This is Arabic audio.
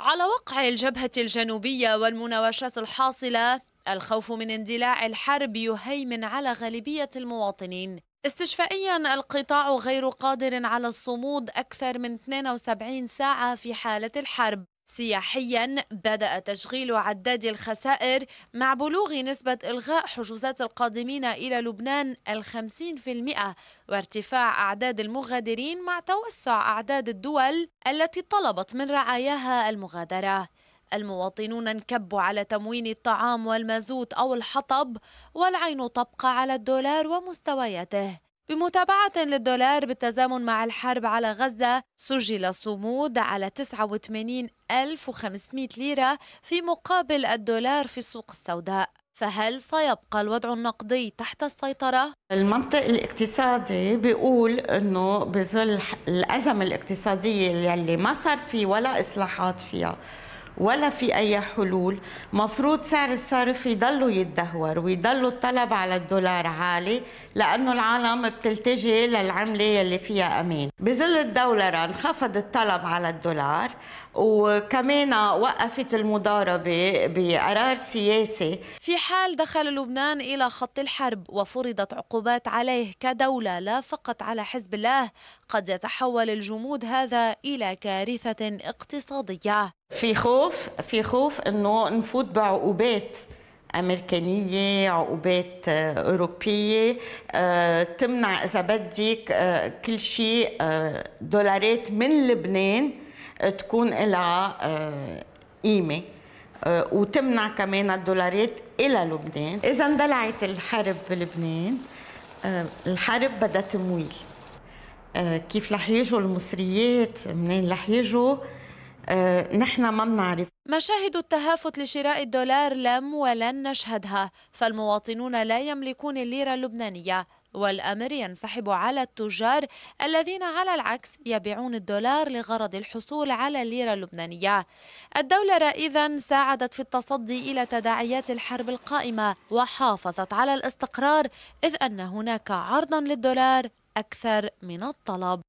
على وقع الجبهة الجنوبية والمناوشات الحاصلة الخوف من اندلاع الحرب يهيمن على غالبية المواطنين استشفائيا القطاع غير قادر على الصمود أكثر من 72 ساعة في حالة الحرب سياحيا بدأ تشغيل عداد الخسائر مع بلوغ نسبة إلغاء حجوزات القادمين إلى لبنان الخمسين في المئة وارتفاع أعداد المغادرين مع توسع أعداد الدول التي طلبت من رعاياها المغادرة المواطنون انكبوا على تموين الطعام والمازوت أو الحطب والعين تبقى على الدولار ومستوياته بمتابعة للدولار بالتزامن مع الحرب على غزة سجل صمود على 89500 ليرة في مقابل الدولار في السوق السوداء فهل سيبقى الوضع النقدي تحت السيطرة؟ المنطق الاقتصادي بيقول انه بظل الأزمة الاقتصادية اللي ما صار في ولا إصلاحات فيها ولا في أي حلول مفروض سعر الصرف يضلوا يتدهور ويضلوا الطلب على الدولار عالي لأنه العالم بتلتجي للعملة اللي فيها أمان بظل الدولار انخفض الطلب على الدولار وكمان وقفت المضاربة بقرار سياسي في حال دخل لبنان إلى خط الحرب وفرضت عقوبات عليه كدولة لا فقط على حزب الله قد يتحول الجمود هذا إلى كارثة اقتصادية في خوف في خوف انه نفوت بعقوبات امريكانيه عقوبات آه، اوروبيه آه، تمنع اذا بدك آه، كل شيء دولارات من لبنان تكون لها قيمه وتمنع كمان الدولارات الى لبنان اذا اندلعت الحرب بلبنان الحرب بدها تمويل كيف رح يجوا المصريات منين رح يجوا آه، نحن ما بنعرف مشاهد التهافت لشراء الدولار لم ولن نشهدها فالمواطنون لا يملكون الليرة اللبنانية والأمر ينسحب على التجار الذين على العكس يبيعون الدولار لغرض الحصول على الليرة اللبنانية الدولار إذا ساعدت في التصدي إلى تداعيات الحرب القائمة وحافظت على الاستقرار إذ أن هناك عرضا للدولار أكثر من الطلب